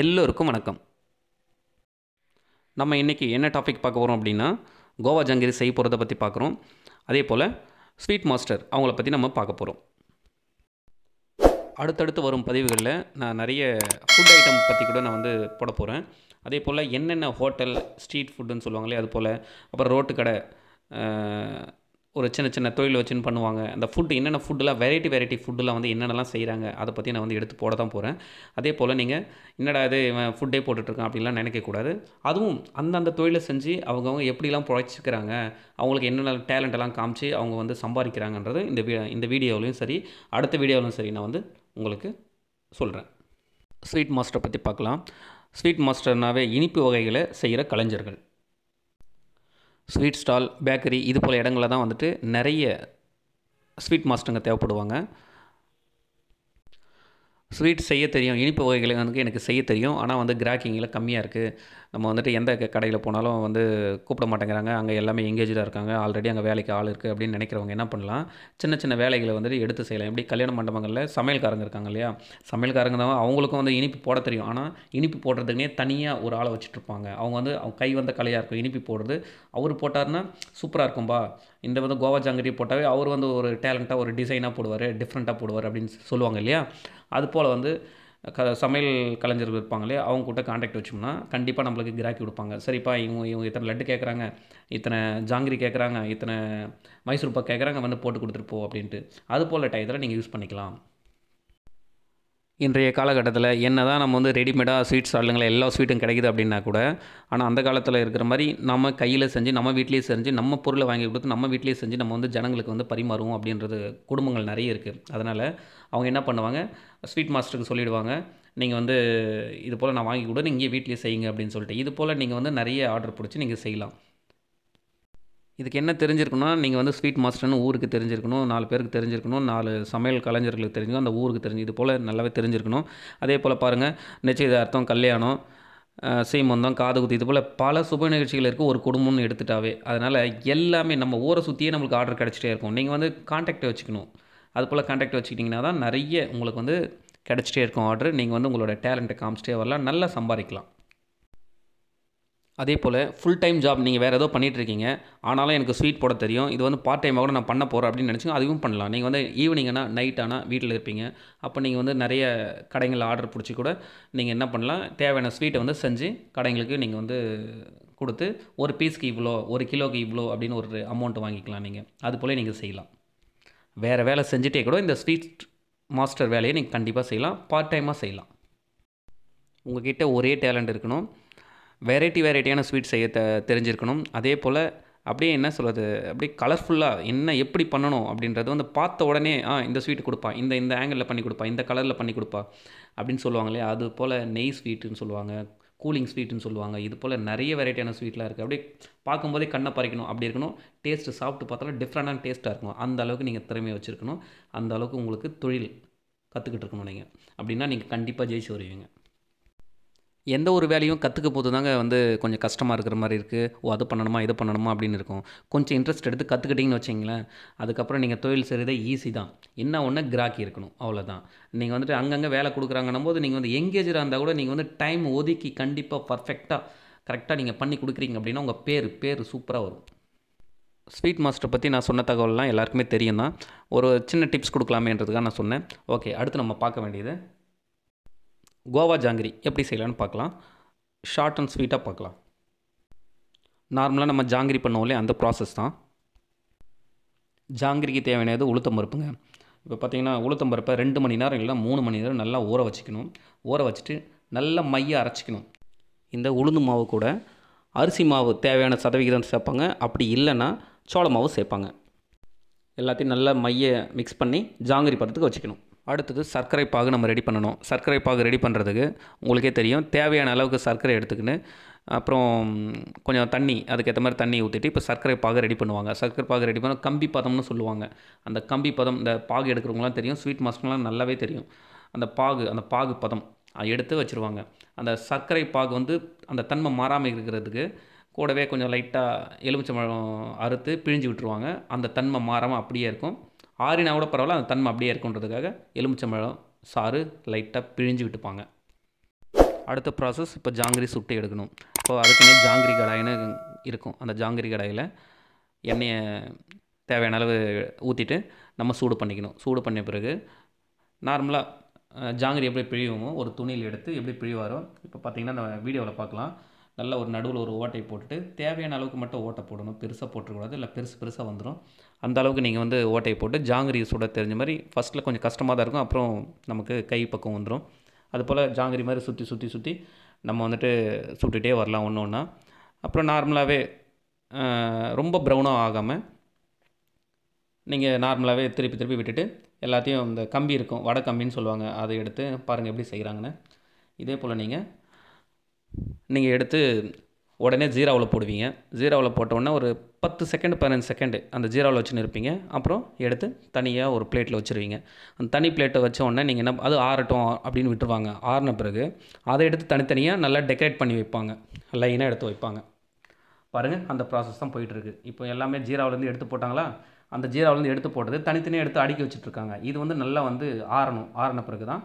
எல்லோருக்கும் வணக்கம் நம்ம இன்றைக்கி என்ன டாபிக் பார்க்க போகிறோம் அப்படின்னா கோவா ஜங்கிரி செய்ய போகிறத பற்றி பார்க்குறோம் அதே போல் ஸ்வீட் மாஸ்டர் அவங்கள பற்றி நம்ம பார்க்க போகிறோம் அடுத்தடுத்து வரும் பதிவுகளில் நான் நிறைய ஃபுட் ஐட்டம் பற்றி கூட நான் வந்து போட போகிறேன் அதே போல் என்னென்ன ஹோட்டல் ஸ்ட்ரீட் ஃபுட்டுன்னு சொல்லுவாங்களே அது போல் அப்புறம் ரோட்டு கடை ஒரு சின்ன சின்ன தொழில் வச்சுன்னு பண்ணுவாங்க அந்த ஃபுட்டு என்னென்ன ஃபுட்டெல்லாம் வெரைட்டி வெரைட்டி ஃபுட்டெல்லாம் வந்து என்னென்னலாம் செய்கிறாங்க அதை பற்றி நான் வந்து எடுத்து போட தான் போகிறேன் அதே போல் நீங்கள் என்னடா இது இவன் ஃபுட்டே போட்டுட்ருக்கான் அப்படிலாம் நினைக்கக்கூடாது அதுவும் அந்தந்த தொழிலை செஞ்சு அவங்கவுங்க எப்படிலாம் புழைச்சிக்கிறாங்க அவங்களுக்கு என்னென்ன டேலண்ட்டெல்லாம் காமிச்சு அவங்க வந்து சம்பாதிக்கிறாங்கன்றது இந்த வீ இந்த வீடியோவிலையும் சரி அடுத்த வீடியோவிலும் சரி நான் வந்து உங்களுக்கு சொல்கிறேன் ஸ்வீட் மாஸ்டரை பற்றி பார்க்கலாம் ஸ்வீட் மாஸ்டர்னாவே இனிப்பு வகைகளை செய்கிற கலைஞர்கள் ஸ்வீட் ஸ்டால் பேக்கரி இது போல் இடங்களில் தான் வந்துட்டு நிறைய ஸ்வீட் மாஸ்டருங்க தேவைப்படுவாங்க ஸ்வீட் செய்ய தெரியும் இனிப்பு வகைகளை வந்து எனக்கு செய்ய தெரியும் ஆனால் வந்து கிராக்கிங்கில் கம்மியாக இருக்குது நம்ம வந்துட்டு எந்த கடையில் போனாலும் வந்து கூப்பிட மாட்டேங்கிறாங்க அங்கே எல்லாமே எங்கேஜாக இருக்காங்க ஆல்ரெடி அங்கே வேலைக்கு ஆள் இருக்குது அப்படின்னு நினைக்கிறவங்க என்ன பண்ணலாம் சின்ன சின்ன வேலைகளை வந்துட்டு எடுத்து செய்யலாம் எப்படி கல்யாண மண்டபங்களில் சமையல்காரங்க இருக்காங்க இல்லையா சமையல்காரங்க தான் அவங்களுக்கும் வந்து இனிப்பு போட தெரியும் ஆனால் இனிப்பு போடுறதுக்குனே தனியாக ஒரு ஆளை வச்சுட்ருப்பாங்க அவங்க வந்து அவங்க கை வந்த கலையாக இருக்கும் இனிப்பு போடுறது அவர் போட்டார்னா சூப்பராக இருக்கும்பா இந்த வந்து கோவா ஜாங்கிரி போட்டாவே அவர் வந்து ஒரு டேலண்ட்டாக ஒரு டிசைனாக போடுவார் டிஃப்ரெண்ட்டாக போடுவார் அப்படின்னு சொல்லுவாங்க இல்லையா அது போல் வந்து க சமையல் கலைஞர் இருப்பாங்களே அவங்க கூட காண்டாக்ட் வச்சோம்னா கண்டிப்பாக நம்மளுக்கு கிராக்கி கொடுப்பாங்க சரிப்பா இவங்க இவங்க இத்தனை லட்டு கேட்குறாங்க இத்தனை ஜாங்கிரி கேட்குறாங்க இத்தனை மைசூர்பா கேட்குறாங்க வந்து போட்டு கொடுத்துட்டு போ அப்படின்ட்டு அது போல் டயத்தில் நீங்கள் யூஸ் பண்ணிக்கலாம் இன்றைய காலகட்டத்தில் என்ன தான் நம்ம வந்து ரெடிமேடாக ஸ்வீட் ஸ்டாலுங்களை எல்லா ஸ்வீட்டும் கிடைக்குது அப்படின்னா கூட ஆனால் அந்த காலத்தில் இருக்கிற மாதிரி நம்ம கையில் செஞ்சு நம்ம வீட்லேயே செஞ்சு நம்ம பொருளை வாங்கி கொடுத்து நம்ம வீட்லேயே செஞ்சு நம்ம வந்து ஜனங்களுக்கு வந்து பரிமாறுவோம் அப்படின்றது குடும்பங்கள் நிறைய இருக்குது அதனால் அவங்க என்ன பண்ணுவாங்க ஸ்வீட் மாஸ்டருக்கு சொல்லிவிடுவாங்க நீங்கள் வந்து இது போல் நான் வாங்கி கூட நீங்கள் வீட்லேயே செய்யுங்க அப்படின்னு சொல்லிட்டு இது போல் நீங்கள் வந்து நிறைய ஆர்டர் பிடிச்சி நீங்கள் செய்யலாம் இதுக்கு என்ன தெரிஞ்சிருக்கணும்னா நீங்கள் வந்து ஸ்வீட் மாஸ்டர்னு ஊருக்கு தெரிஞ்சிருக்கணும் நாலு பேருக்கு தெரிஞ்சிருக்கணும் நாலு சமையல் கலைஞர்களுக்கு தெரிஞ்சுக்கணும் அந்த ஊருக்கு தெரிஞ்சு இது போல் நல்லாவே தெரிஞ்சிருக்கணும் அதே போல் பாருங்கள் நிச்சயதார்த்தம் கல்யாணம் சீமந்தம் காதுகுத்தி இது போல் பல சுப நிகழ்ச்சிகள் இருக்குது ஒரு குடும்பம்னு எடுத்துட்டாவே அதனால் எல்லாமே நம்ம ஊரை சுற்றியே நம்மளுக்கு ஆர்டர் கிடச்சிட்டே இருக்கும் நீங்கள் வந்து காண்டாக்ட் வச்சுக்கணும் அது போல் காண்டாக்ட் வச்சுக்கிட்டிங்கன்னா தான் நிறைய உங்களுக்கு வந்து கிடச்சிட்டே இருக்கும் ஆர்டர் நீங்கள் வந்து உங்களோட டேலண்ட்டை காமிச்சிட்டே வரலாம் நல்லா சம்பாதிக்கலாம் அதே போல் ஃபுல் டைம் ஜாப் நீங்கள் வேறு ஏதோ பண்ணிகிட்ருக்கீங்க ஆனாலும் எனக்கு ஸ்வீட் போட தெரியும் இது வந்து பார்ட் டைமாக கூட நான் பண்ண போகிறேன் அப்படின்னு நினச்சிங்க அதுவும் பண்ணலாம் நீங்கள் வந்து ஈவினிங்னா நைட் ஆனால் வீட்டில் இருப்பீங்க அப்போ நீங்கள் வந்து நிறைய கடைங்களில் ஆர்டர் பிடிச்சி கூட நீங்கள் என்ன பண்ணலாம் தேவையான ஸ்வீட்டை வந்து செஞ்சு கடைங்களுக்கு நீங்கள் வந்து கொடுத்து ஒரு பீஸ்க்கு இவ்வளோ ஒரு கிலோக்கு இவ்வளோ அப்படின்னு ஒரு அமௌண்ட் வாங்கிக்கலாம் நீங்கள் அது போல் நீங்கள் செய்யலாம் வேறு வேலை செஞ்சுட்டே கூட இந்த ஸ்வீட் மாஸ்டர் வேலையை நீங்கள் கண்டிப்பாக செய்யலாம் பார்ட் டைமாக செய்யலாம் கிட்டே ஒரே டேலண்ட் இருக்கணும் வெரைட்டி வெரைட்டியான ஸ்வீட் செய்ய த தெரிஞ்சிருக்கணும் அதே போல் அப்படியே என்ன சொல்கிறது அப்படியே கலர்ஃபுல்லாக என்ன எப்படி பண்ணணும் அப்படின்றது வந்து பார்த்த உடனே ஆ இந்த ஸ்வீட்டு கொடுப்பா இந்த இந்த ஆங்கிளில் பண்ணி கொடுப்பா இந்த கலரில் பண்ணி கொடுப்பா அப்படின்னு சொல்லுவாங்களே அது போல் நெய் ஸ்வீட்டுன்னு சொல்லுவாங்க கூலிங் ஸ்வீட்டுன்னு சொல்லுவாங்க இது போல் நிறைய வெரைட்டியான ஸ்வீட்லாம் இருக்குது அப்படியே பார்க்கும்போதே கண்ணை பறிக்கணும் அப்படி இருக்கணும் டேஸ்ட்டு சாப்பிட்டு பார்த்தாலும் டிஃப்ரெண்டான டேஸ்ட்டாக இருக்கும் அந்த அளவுக்கு நீங்கள் திறமையை வச்சுருக்கணும் அந்த அளவுக்கு உங்களுக்கு தொழில் கற்றுக்கிட்டு இருக்கணும் நீங்கள் அப்படின்னா நீங்கள் கண்டிப்பாக ஜெயிச்சு வருவீங்க எந்த ஒரு வேலையும் கற்றுக்க போது தாங்க வந்து கொஞ்சம் கஷ்டமாக இருக்கிற மாதிரி இருக்குது ஓ அது பண்ணணுமா இது பண்ணணுமா அப்படின்னு இருக்கும் கொஞ்சம் இன்ட்ரெஸ்ட் எடுத்து கற்றுக்கிட்டீங்கன்னு வச்சிங்களேன் அதுக்கப்புறம் நீங்கள் தொழில் செய்கிறதே ஈஸி தான் என்ன ஒன்று கிராக்கி இருக்கணும் அவ்வளோதான் நீங்கள் வந்துட்டு அங்கங்கே வேலை கொடுக்குறாங்கன்னும் போது நீங்கள் வந்து எங்கேஜராக இருந்தால் கூட நீங்கள் வந்து டைம் ஒதுக்கி கண்டிப்பாக பர்ஃபெக்டாக கரெக்டாக நீங்கள் பண்ணி கொடுக்குறீங்க அப்படின்னா உங்கள் பேர் பேர் சூப்பராக வரும் ஸ்வீட் மாஸ்டர் பற்றி நான் சொன்ன தகவல்லாம் எல்லாருக்குமே தெரியும் தான் ஒரு சின்ன டிப்ஸ் கொடுக்கலாமேன்றதுக்காக நான் சொன்னேன் ஓகே அடுத்து நம்ம பார்க்க வேண்டியது கோவா ஜாங்கிரி எப்படி செய்யலான்னு பார்க்கலாம் ஷார்ட் அண்ட் ஸ்வீட்டாக பார்க்கலாம் நார்மலாக நம்ம ஜாங்கிரி பண்ணுவோம்லே அந்த ப்ராசஸ் தான் ஜாங்கிரிக்கு தேவையானது உளுத்தம் பருப்புங்க இப்போ பார்த்தீங்கன்னா உளுத்தம் பருப்பை ரெண்டு மணி நேரம் இல்லைனா மூணு மணி நேரம் நல்லா ஊற வச்சுக்கணும் ஊற வச்சுட்டு நல்லா மையை அரைச்சிக்கணும் இந்த உளுந்து மாவு கூட அரிசி மாவு தேவையான சதவிகிதம் சேர்ப்பாங்க அப்படி இல்லைன்னா சோள மாவு சேர்ப்பாங்க எல்லாத்தையும் நல்லா மையை மிக்ஸ் பண்ணி ஜாங்கிரி பருத்துக்கு வச்சுக்கணும் அடுத்தது சர்க்கரை பாகு நம்ம ரெடி பண்ணணும் சர்க்கரை பாகு ரெடி பண்ணுறதுக்கு உங்களுக்கே தெரியும் தேவையான அளவுக்கு சர்க்கரை எடுத்துக்கின்னு அப்புறம் கொஞ்சம் தண்ணி அதுக்கேற்ற மாதிரி தண்ணி ஊற்றிட்டு இப்போ சர்க்கரை பாகு ரெடி பண்ணுவாங்க சர்க்கரை பாகு ரெடி பண்ண கம்பி பதம்னு சொல்லுவாங்க அந்த கம்பி பதம் இந்த பாகு எடுக்கிறவங்களாம் தெரியும் ஸ்வீட் மாஸ்டர்லாம் நல்லாவே தெரியும் அந்த பாகு அந்த பாகு பதம் எடுத்து வச்சுருவாங்க அந்த சர்க்கரை பாகு வந்து அந்த தன்மை மாறாமல் இருக்கிறதுக்கு கூடவே கொஞ்சம் லைட்டாக எலுமிச்சம்பழம் அறுத்து பிழிஞ்சு விட்டுருவாங்க அந்த தன்மை மாறாமல் அப்படியே இருக்கும் ஆறினா கூட பரவாயில்ல அந்த தன்மை அப்படியே இருக்குன்றதுக்காக எலுமிச்சம்பழம் சாறு லைட்டாக பிழிஞ்சு விட்டுப்பாங்க அடுத்த ப்ராசஸ் இப்போ ஜாங்கிரி சுட்டு எடுக்கணும் இப்போ அதுக்குன்னே ஜாங்கிரி கடாயின்னு இருக்கும் அந்த ஜாங்கிரி கடாயில் எண்ணெயை தேவையான அளவு ஊற்றிட்டு நம்ம சூடு பண்ணிக்கணும் சூடு பண்ண பிறகு நார்மலாக ஜாங்கிரி எப்படி பிழிவோமோ ஒரு துணியில் எடுத்து எப்படி பிழிவாரோ இப்போ பார்த்திங்கன்னா அந்த வீடியோவில் பார்க்கலாம் நல்ல ஒரு நடுவில் ஒரு ஓட்டை போட்டுட்டு தேவையான அளவுக்கு மட்டும் ஓட்டை போடணும் பெருசாக போட்டுக்கூடாது இல்லை பெருசு பெருசாக வந்துடும் அந்த அளவுக்கு நீங்கள் வந்து ஓட்டையை போட்டு ஜாங்கிரி சுட தெரிஞ்ச மாதிரி ஃபஸ்ட்டில் கொஞ்சம் கஷ்டமாக தான் இருக்கும் அப்புறம் நமக்கு கை பக்கம் வந்துடும் அதுபோல் ஜாங்கிரி மாதிரி சுற்றி சுற்றி சுற்றி நம்ம வந்துட்டு சுட்டுகிட்டே வரலாம் ஒன்று ஒன்றா அப்புறம் நார்மலாகவே ரொம்ப ப்ரௌனாக ஆகாமல் நீங்கள் நார்மலாகவே திருப்பி திருப்பி விட்டுட்டு எல்லாத்தையும் இந்த கம்பி இருக்கும் வடை கம்பின்னு சொல்லுவாங்க அதை எடுத்து பாருங்கள் எப்படி செய்கிறாங்கன்னு இதே போல் நீங்கள் நீங்கள் எடுத்து உடனே ஜீராவில் போடுவீங்க ஜீராவில் போட்டோன்னே ஒரு பத்து செகண்ட் பதினஞ்சு செகண்டு அந்த ஜீராவில் வச்சுன்னு இருப்பீங்க அப்புறம் எடுத்து தனியாக ஒரு பிளேட்டில் வச்சுருவீங்க அந்த தனி பிளேட்டை வச்ச உடனே நீங்கள் என்ன அது ஆறட்டும் அப்படின்னு விட்டுருவாங்க ஆறின பிறகு அதை எடுத்து தனித்தனியாக நல்லா டெக்கரேட் பண்ணி வைப்பாங்க லைனாக எடுத்து வைப்பாங்க பாருங்கள் அந்த ப்ராசஸ் தான் போயிட்டுருக்கு இப்போ எல்லாமே ஜீராவிலேருந்து எடுத்து போட்டாங்களா அந்த ஜீராவிலேருந்து எடுத்து போட்டது தனித்தனியாக எடுத்து அடுக்கி வச்சுட்ருக்காங்க இது வந்து நல்லா வந்து ஆறணும் ஆறின பிறகு தான்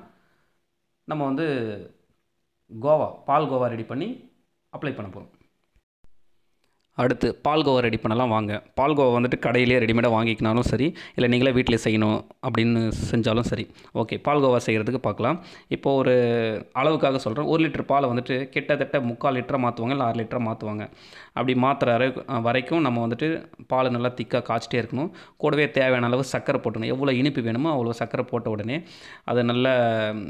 நம்ம வந்து கோவா பால் கோவா ரெடி பண்ணி அப்ளை பண்ண போகிறோம் அடுத்து கோவா ரெடி பண்ணலாம் வாங்க பால் கோவா வந்துட்டு கடையிலே ரெடிமேடாக வாங்கிக்கினாலும் சரி இல்லை நீங்களே வீட்டிலே செய்யணும் அப்படின்னு செஞ்சாலும் சரி ஓகே பால் கோவா செய்கிறதுக்கு பார்க்கலாம் இப்போது ஒரு அளவுக்காக சொல்கிறேன் ஒரு லிட்டர் பாலை வந்துட்டு கிட்டத்தட்ட முக்கால் லிட்டராக மாற்றுவாங்க இல்லை ஆறு லிட்டராக மாற்றுவாங்க அப்படி மாற்றுற வரைக்கும் நம்ம வந்துட்டு பால் நல்லா திக்காக காய்ச்சிட்டே இருக்கணும் கூடவே தேவையான அளவு சர்க்கரை போட்டணும் எவ்வளோ இனிப்பு வேணுமோ அவ்வளோ சர்க்கரை போட்ட உடனே அதை நல்ல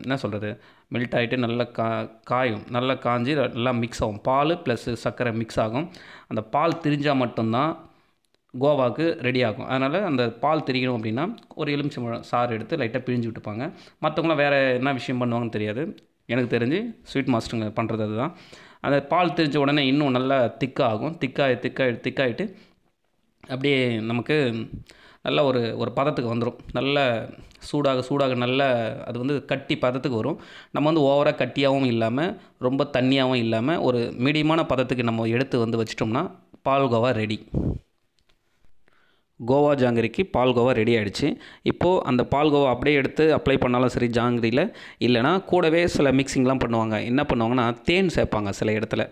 என்ன சொல்கிறது மெல்ட் ஆகிட்டு நல்லா கா காயும் நல்லா காஞ்சி நல்லா மிக்ஸ் ஆகும் பால் ப்ளஸ் சர்க்கரை மிக்ஸ் ஆகும் அந்த பால் திரிஞ்சால் மட்டும்தான் கோவாவுக்கு ரெடி ஆகும் அதனால் அந்த பால் திரிக்கணும் அப்படின்னா ஒரு எலுமிச்சம்பழம் சாறு எடுத்து லைட்டாக பிழிஞ்சு விட்டுப்பாங்க மற்றவங்களாம் வேறு என்ன விஷயம் பண்ணுவாங்கன்னு தெரியாது எனக்கு தெரிஞ்சு ஸ்வீட் மாஸ்டருங்க பண்ணுறது அதுதான் அந்த பால் திரிஞ்ச உடனே இன்னும் நல்லா திக்காகும் திக்காக திக்காக திக்காகிட்டு அப்படியே நமக்கு நல்ல ஒரு ஒரு பதத்துக்கு வந்துடும் நல்ல சூடாக சூடாக நல்ல அது வந்து கட்டி பதத்துக்கு வரும் நம்ம வந்து ஓவராக கட்டியாகவும் இல்லாமல் ரொம்ப தண்ணியாகவும் இல்லாமல் ஒரு மீடியமான பதத்துக்கு நம்ம எடுத்து வந்து வச்சிட்டோம்னா பால்கோவா ரெடி கோவா ஜாங்கிரிக்கு பால்கோவா ரெடி ஆகிடுச்சு இப்போது அந்த பால்கோவா அப்படியே எடுத்து அப்ளை பண்ணாலும் சரி ஜாங்கிரியில் இல்லைனா கூடவே சில மிக்சிங்லாம் பண்ணுவாங்க என்ன பண்ணுவாங்கன்னா தேன் சேர்ப்பாங்க சில இடத்துல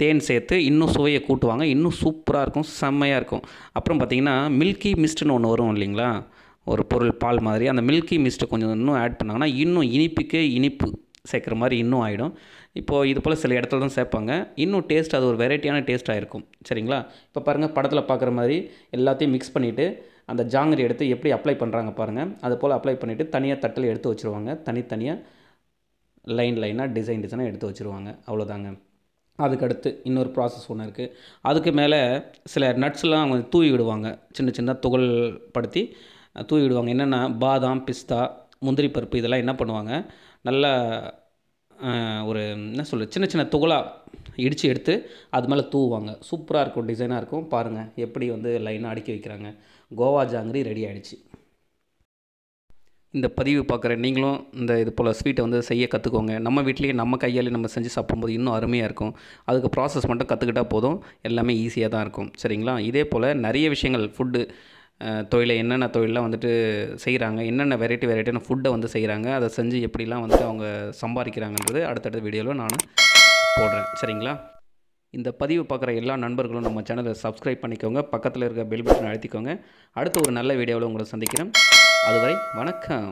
தேன் சேர்த்து இன்னும் சுவையை கூட்டுவாங்க இன்னும் சூப்பராக இருக்கும் செம்மையாக இருக்கும் அப்புறம் பார்த்திங்கன்னா மில்கி மிஸ்ட்னு ஒன்று வரும் இல்லைங்களா ஒரு பொருள் பால் மாதிரி அந்த மில்கி மிஸ்ட்டை கொஞ்சம் இன்னும் ஆட் பண்ணாங்கன்னா இன்னும் இனிப்புக்கே இனிப்பு சேர்க்குற மாதிரி இன்னும் ஆகிடும் இப்போது இது போல் சில இடத்துல தான் சேர்ப்பாங்க இன்னும் டேஸ்ட் அது ஒரு வெரைட்டியான டேஸ்ட்டாக இருக்கும் சரிங்களா இப்போ பாருங்கள் படத்தில் பார்க்குற மாதிரி எல்லாத்தையும் மிக்ஸ் பண்ணிவிட்டு அந்த ஜாங்கரி எடுத்து எப்படி அப்ளை பண்ணுறாங்க பாருங்கள் அது போல் அப்ளை பண்ணிவிட்டு தனியாக தட்டில் எடுத்து வச்சுருவாங்க தனித்தனியாக லைன் லைனாக டிசைன் டிசைனாக எடுத்து வச்சுருவாங்க அவ்வளோதாங்க அதுக்கடுத்து இன்னொரு ப்ராசஸ் ஒன்று இருக்குது அதுக்கு மேலே சில நட்ஸ்லாம் அவங்க தூவி விடுவாங்க சின்ன சின்ன துகள் படுத்தி தூவி விடுவாங்க என்னென்னா பாதாம் பிஸ்தா முந்திரி பருப்பு இதெல்லாம் என்ன பண்ணுவாங்க நல்லா ஒரு என்ன சொல்லு சின்ன சின்ன துகளாக இடித்து எடுத்து அது மேலே தூவுவாங்க சூப்பராக இருக்கும் டிசைனாக இருக்கும் பாருங்கள் எப்படி வந்து லைனாக அடுக்கி வைக்கிறாங்க கோவா ஜாங்கிரி ரெடி ஆகிடுச்சு இந்த பதிவு பார்க்குற நீங்களும் இந்த இது போல் ஸ்வீட்டை வந்து செய்ய கற்றுக்கோங்க நம்ம வீட்லேயே நம்ம கையாலே நம்ம செஞ்சு சாப்பிடும்போது இன்னும் அருமையாக இருக்கும் அதுக்கு ப்ராசஸ் மட்டும் கற்றுக்கிட்டால் போதும் எல்லாமே ஈஸியாக தான் இருக்கும் சரிங்களா இதே போல் நிறைய விஷயங்கள் ஃபுட்டு தொழிலை என்னென்ன தொழிலெலாம் வந்துட்டு செய்கிறாங்க என்னென்ன வெரைட்டி வெரைட்டியான ஃபுட்டை வந்து செய்கிறாங்க அதை செஞ்சு எப்படிலாம் வந்து அவங்க சம்பாதிக்கிறாங்கன்றது அடுத்தடுத்த வீடியோவில் நான் போடுறேன் சரிங்களா இந்த பதிவு பார்க்குற எல்லா நண்பர்களும் நம்ம சேனலை சப்ஸ்கிரைப் பண்ணிக்கோங்க பக்கத்தில் இருக்க பெல் பட்டன் அழுத்திக்கோங்க அடுத்த ஒரு நல்ல வீடியோவில் உங்களை சந்திக்கிறேன் அதுவரை வணக்கம்